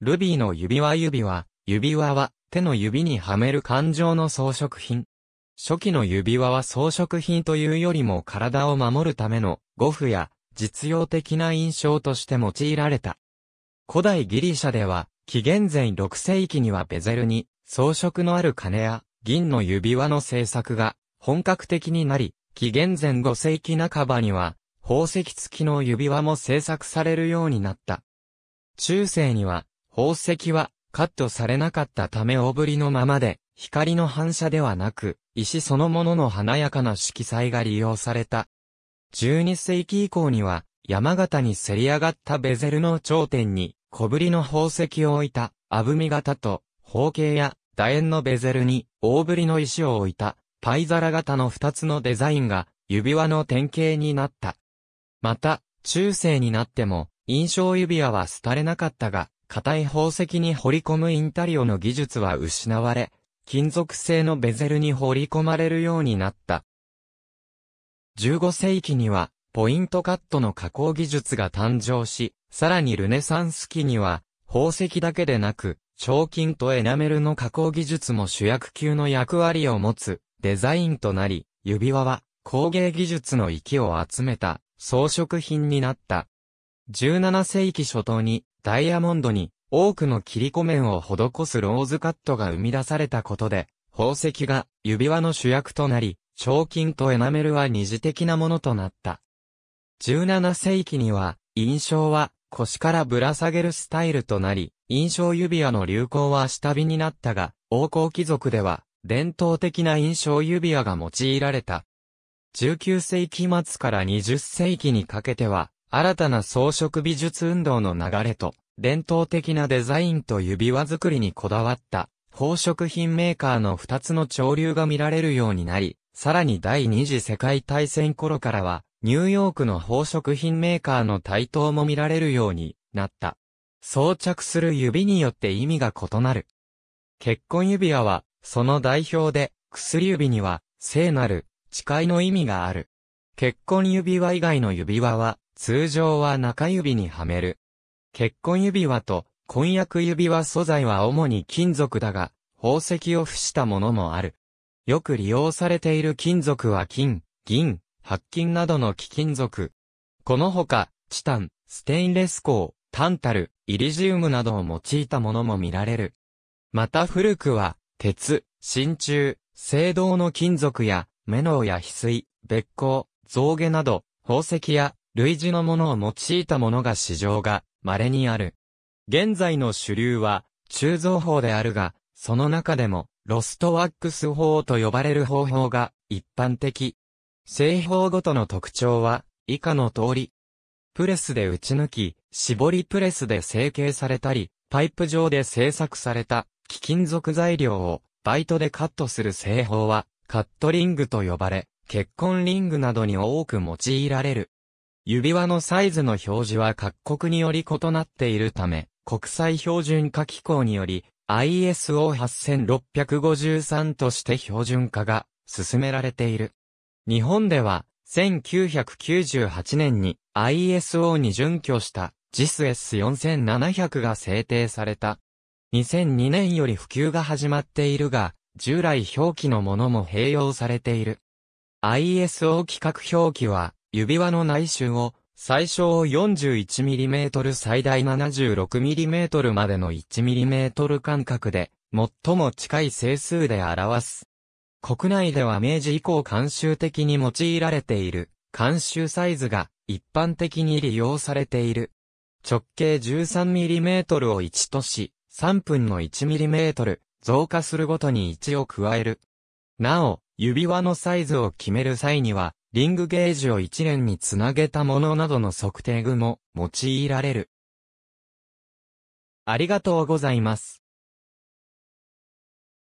ルビーの指輪指輪、指輪は手の指にはめる感情の装飾品。初期の指輪は装飾品というよりも体を守るための語符や実用的な印象として用いられた。古代ギリシャでは紀元前6世紀にはベゼルに装飾のある金や銀の指輪の製作が本格的になり、紀元前5世紀半ばには宝石付きの指輪も製作されるようになった。中世には宝石はカットされなかったため大ぶりのままで、光の反射ではなく、石そのものの華やかな色彩が利用された。12世紀以降には、山形にせり上がったベゼルの頂点に、小ぶりの宝石を置いた、あぶみ型と、宝形や楕円のベゼルに、大ぶりの石を置いた、パイ皿型の2つのデザインが、指輪の典型になった。また、中世になっても、印象指輪は廃れなかったが、硬い宝石に彫り込むインタリオの技術は失われ、金属製のベゼルに彫り込まれるようになった。15世紀には、ポイントカットの加工技術が誕生し、さらにルネサンス期には、宝石だけでなく、彫金とエナメルの加工技術も主役級の役割を持つデザインとなり、指輪は工芸技術の域を集めた装飾品になった。17世紀初頭にダイヤモンドに多くの切り子面を施すローズカットが生み出されたことで、宝石が指輪の主役となり、賞金とエナメルは二次的なものとなった。17世紀には、印象は腰からぶら下げるスタイルとなり、印象指輪の流行は下火になったが、王侯貴族では、伝統的な印象指輪が用いられた。19世紀末から20世紀にかけては、新たな装飾美術運動の流れと、伝統的なデザインと指輪作りにこだわった、宝飾品メーカーの二つの潮流が見られるようになり、さらに第二次世界大戦頃からは、ニューヨークの宝飾品メーカーの台頭も見られるようになった。装着する指によって意味が異なる。結婚指輪は、その代表で、薬指には、聖なる、誓いの意味がある。結婚指輪以外の指輪は、通常は中指にはめる。結婚指輪と婚約指輪素材は主に金属だが、宝石を付したものもある。よく利用されている金属は金、銀、白金などの貴金属。このほか、チタン、ステインレス鋼、タンタル、イリジウムなどを用いたものも見られる。また古くは、鉄、真鍮、青銅の金属や、メノウや翡翠、別光、象牙など、宝石や類似のものを用いたものが市場が稀にある。現在の主流は、鋳造法であるが、その中でも、ロストワックス法と呼ばれる方法が一般的。製法ごとの特徴は、以下の通り。プレスで打ち抜き、絞りプレスで成形されたり、パイプ上で製作された貴金属材料をバイトでカットする製法は、カットリングと呼ばれ、結婚リングなどに多く用いられる。指輪のサイズの表示は各国により異なっているため、国際標準化機構により ISO8653 として標準化が進められている。日本では1998年に ISO に準拠した JISS4700 が制定された。2002年より普及が始まっているが、従来表記のものも併用されている。ISO 規格表記は、指輪の内周を、最小 41mm 最大 76mm までの 1mm 間隔で、最も近い整数で表す。国内では明治以降慣習的に用いられている、慣習サイズが一般的に利用されている。直径 13mm を1とし、3分の 1mm 増加するごとに1を加える。なお、指輪のサイズを決める際には、リングゲージを一連につなげたものなどの測定具も用いられる。ありがとうございます。